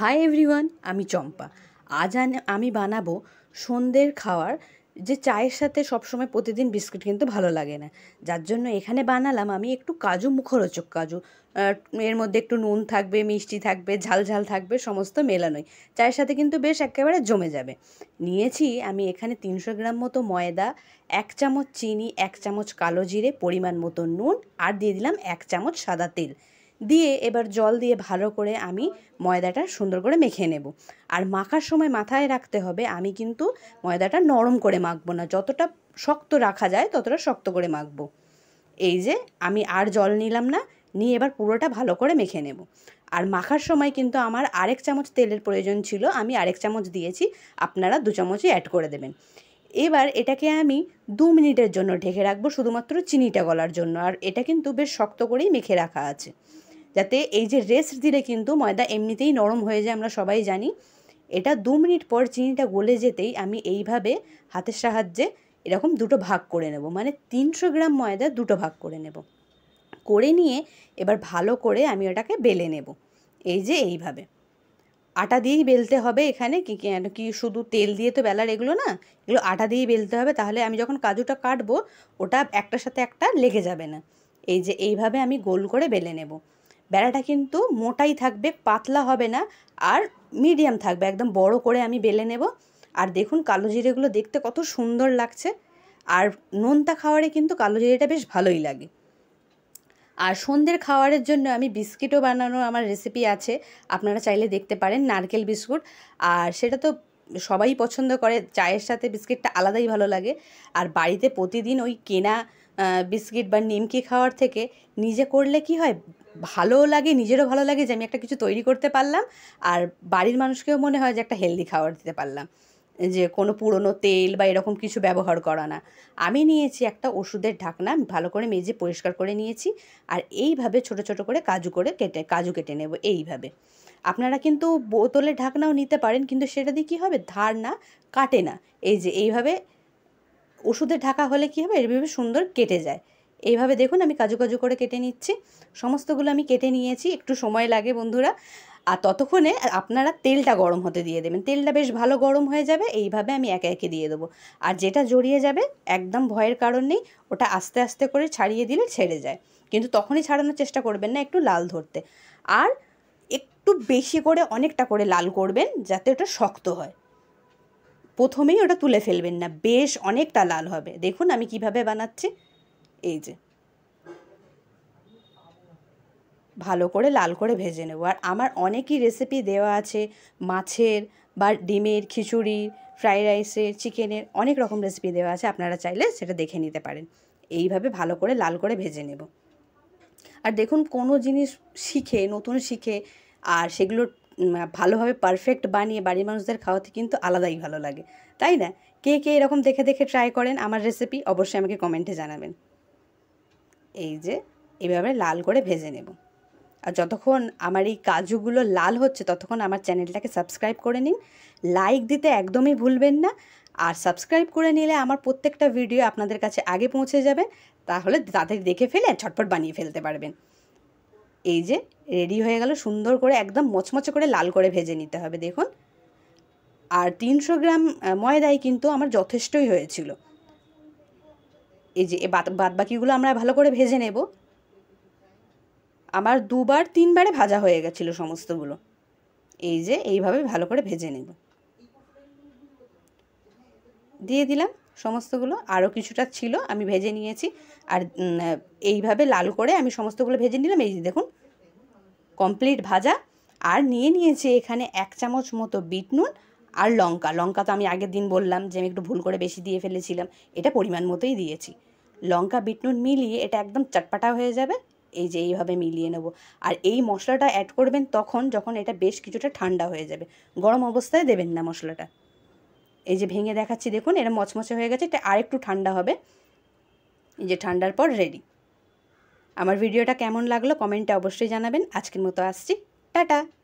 hi everyone আমি চম্পা আজ আমি বানাবো সন্ধ্যের খাওয়ার যে চায়ের সাথে সবসময় প্রতিদিন বিস্কিট কিন্তু ভালো লাগে না যার জন্য এখানে বানালাম আমি একটু কাজু মুখরোচক কাজু এর মধ্যে একটু নুন থাকবে মিষ্টি থাকবে ঝাল ঝাল থাকবে সমস্ত মেলানোই চায়ের সাথে কিন্তু বেশ একেবারে জমে যাবে নিয়েছি আমি এখানে তিনশো গ্রাম মতো ময়দা এক চামচ চিনি এক চামচ কালো জিরে পরিমাণ মতো নুন আর দিয়ে দিলাম এক চামচ সাদা তেল দিয়ে এবার জল দিয়ে ভালো করে আমি ময়দাটা সুন্দর করে মেখে নেব আর মাখার সময় মাথায় রাখতে হবে আমি কিন্তু ময়দাটা নরম করে মাখবো না যতটা শক্ত রাখা যায় ততটা শক্ত করে মাখবো এই যে আমি আর জল নিলাম না নিয়ে এবার পুরোটা ভালো করে মেখে নেব আর মাখার সময় কিন্তু আমার আরেক চামচ তেলের প্রয়োজন ছিল আমি আরেক চামচ দিয়েছি আপনারা দু চামচই অ্যাড করে দেবেন এবার এটাকে আমি দু মিনিটের জন্য ঢেকে রাখবো শুধুমাত্র চিনিটা গলার জন্য আর এটা কিন্তু বেশ শক্ত করেই মেখে রাখা আছে যাতে এই যে রেস্ট দিলে কিন্তু ময়দা এমনিতেই নরম হয়ে যায় আমরা সবাই জানি এটা দু মিনিট পর চিনিটা গলে যেতেই আমি এইভাবে হাতের সাহায্যে এরকম দুটো ভাগ করে নেব মানে তিনশো গ্রাম ময়দা দুটো ভাগ করে নেব করে নিয়ে এবার ভালো করে আমি ওটাকে বেলে নেব এই যে এইভাবে আটা দিয়েই বেলতে হবে এখানে কি কেন কি শুধু তেল দিয়ে তো বেলার এগুলো না এগুলো আটা দিয়েই বেলতে হবে তাহলে আমি যখন কাজুটা কাটবো ওটা একটার সাথে একটা লেগে যাবে না এই যে এইভাবে আমি গোল করে বেলে নেব বেলাটা কিন্তু মোটাই থাকবে পাতলা হবে না আর মিডিয়াম থাকবে একদম বড় করে আমি বেলে নেব আর দেখুন কালো জিরেগুলো দেখতে কত সুন্দর লাগছে আর নোনতা খাওয়ারে কিন্তু কালো জিরেটা বেশ ভালোই লাগে আর সন্ধ্যের খাওয়ারের জন্য আমি বিস্কিটও বানানোর আমার রেসিপি আছে আপনারা চাইলে দেখতে পারেন নারকেল বিস্কুট আর সেটা তো সবাই পছন্দ করে চায়ের সাথে বিস্কিটটা আলাদাই ভালো লাগে আর বাড়িতে প্রতিদিন ওই কেনা বিস্কিট বা নিমকি খাওয়ার থেকে নিজে করলে কি হয় ভালোও লাগে নিজেরও ভালো লাগে যে আমি একটা কিছু তৈরি করতে পারলাম আর বাড়ির মানুষকেও মনে হয় যে একটা হেলদি খাবার দিতে পারলাম যে কোনো পুরনো তেল বা এরকম কিছু ব্যবহার করা না আমি নিয়েছি একটা ওষুধের ঢাকনা ভালো করে মেজে পরিষ্কার করে নিয়েছি আর এইভাবে ছোট ছোট করে কাজু করে কেটে কাজু কেটে নেব এইভাবে আপনারা কিন্তু বোতলের ঢাকনাও নিতে পারেন কিন্তু সেটা দিয়ে কী হবে ধার না কাটে না এই যে এইভাবে ওষুধের ঢাকা হলে কী হবে এইভাবে সুন্দর কেটে যায় এইভাবে দেখুন আমি কাজু কাজু করে কেটে নিচ্ছি সমস্তগুলো আমি কেটে নিয়েছি একটু সময় লাগে বন্ধুরা আর ততক্ষণে আপনারা তেলটা গরম হতে দিয়ে দেবেন তেলটা বেশ ভালো গরম হয়ে যাবে এইভাবে আমি একে একে দিয়ে দেবো আর যেটা জড়িয়ে যাবে একদম ভয়ের কারণ নেই ওটা আস্তে আস্তে করে ছাড়িয়ে দিলে ছেড়ে যায় কিন্তু তখনই ছাড়ানোর চেষ্টা করবেন না একটু লাল ধরতে আর একটু বেশি করে অনেকটা করে লাল করবেন যাতে ওটা শক্ত হয় প্রথমেই ওটা তুলে ফেলবেন না বেশ অনেকটা লাল হবে দেখুন আমি কিভাবে বানাচ্ছি এই যে ভালো করে লাল করে ভেজে নেব আর আমার অনেকই রেসিপি দেওয়া আছে মাছের বা ডিমের খিচুড়ির ফ্রাইড রাইসের চিকেনের অনেক রকম রেসিপি দেওয়া আছে আপনারা চাইলে সেটা দেখে নিতে পারেন এইভাবে ভালো করে লাল করে ভেজে নেব আর দেখুন কোনো জিনিস শিখে নতুন শিখে আর সেগুলো ভালোভাবে পারফেক্ট বানিয়ে বাড়ির মানুষদের খাওয়াতে কিন্তু আলাদাই ভালো লাগে তাই না কে কে এরকম দেখে দেখে ট্রাই করেন আমার রেসিপি অবশ্যই আমাকে কমেন্টে জানাবেন এই যে এভাবে লাল করে ভেজে নেব আর যতক্ষণ আমার এই কাজুগুলো লাল হচ্ছে ততক্ষণ আমার চ্যানেলটাকে সাবস্ক্রাইব করে নিন লাইক দিতে একদমই ভুলবেন না আর সাবস্ক্রাইব করে নিলে আমার প্রত্যেকটা ভিডিও আপনাদের কাছে আগে পৌঁছে যাবে তাহলে তাদের দেখে ফেলে ছটফট বানিয়ে ফেলতে পারবেন এই যে রেডি হয়ে গেল সুন্দর করে একদম মচমচে করে লাল করে ভেজে নিতে হবে দেখুন আর তিনশো গ্রাম ময়দাই কিন্তু আমার যথেষ্টই হয়েছিল এই যে বাদ বাকিগুলো আমরা ভালো করে ভেজে নেব আমার দুবার তিনবারে ভাজা হয়ে গেছিলো সমস্তগুলো এই যে এইভাবে ভালো করে ভেজে নেব দিয়ে দিলাম সমস্তগুলো আরও কিছুটা ছিল আমি ভেজে নিয়েছি আর এইভাবে লাল করে আমি সমস্তগুলো ভেজে নিলাম এই যে দেখুন কমপ্লিট ভাজা আর নিয়ে নিয়েছি এখানে এক চামচ মতো বিট নুন আর লঙ্কা লঙ্কা তো আমি আগের দিন বললাম যে আমি একটু ভুল করে বেশি দিয়ে ফেলেছিলাম এটা পরিমাণ মতোই দিয়েছি লঙ্কা বিটনুন মিলিয়ে এটা একদম চটপাটা হয়ে যাবে এই যে এইভাবে মিলিয়ে নেব আর এই মশলাটা অ্যাড করবেন তখন যখন এটা বেশ কিছুটা ঠান্ডা হয়ে যাবে গরম অবস্থায় দেবেন না মশলাটা এই যে ভেঙে দেখাচ্ছি দেখুন এটা মচমচে হয়ে গেছে এটা আরেকটু ঠান্ডা হবে এই যে ঠান্ডার পর রেডি আমার ভিডিওটা কেমন লাগলো কমেন্টে অবশ্যই জানাবেন আজকের মতো আসছি টাটা